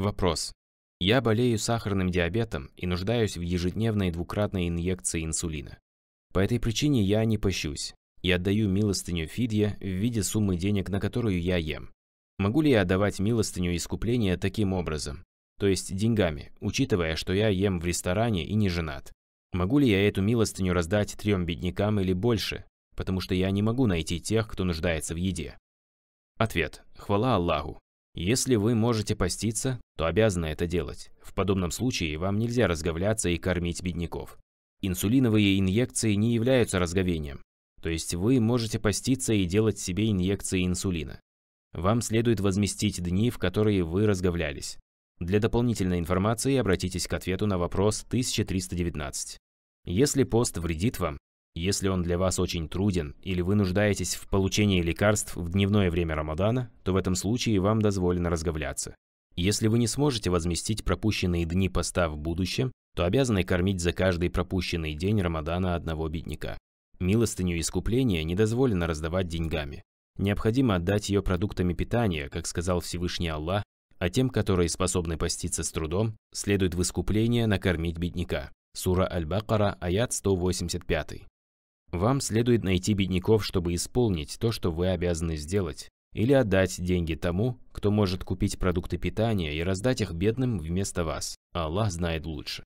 Вопрос. Я болею сахарным диабетом и нуждаюсь в ежедневной двукратной инъекции инсулина. По этой причине я не пощусь и отдаю милостыню Фидье в виде суммы денег, на которую я ем. Могу ли я отдавать милостыню искупления таким образом, то есть деньгами, учитывая, что я ем в ресторане и не женат? Могу ли я эту милостыню раздать трем беднякам или больше, потому что я не могу найти тех, кто нуждается в еде? Ответ. Хвала Аллаху. Если вы можете поститься, то обязаны это делать. В подобном случае вам нельзя разговляться и кормить бедняков. Инсулиновые инъекции не являются разговением, то есть вы можете поститься и делать себе инъекции инсулина. Вам следует возместить дни, в которые вы разговлялись. Для дополнительной информации обратитесь к ответу на вопрос 1319. Если пост вредит вам, если он для вас очень труден или вы нуждаетесь в получении лекарств в дневное время Рамадана, то в этом случае вам дозволено разговляться. Если вы не сможете возместить пропущенные дни поста в будущем, то обязаны кормить за каждый пропущенный день Рамадана одного бедняка. Милостыню искупления не дозволено раздавать деньгами. Необходимо отдать ее продуктами питания, как сказал Всевышний Аллах, а тем, которые способны поститься с трудом, следует в искупление накормить бедняка. Сура Аль-Бакара, аят 185. Вам следует найти бедняков, чтобы исполнить то, что вы обязаны сделать, или отдать деньги тому, кто может купить продукты питания и раздать их бедным вместо вас. Аллах знает лучше.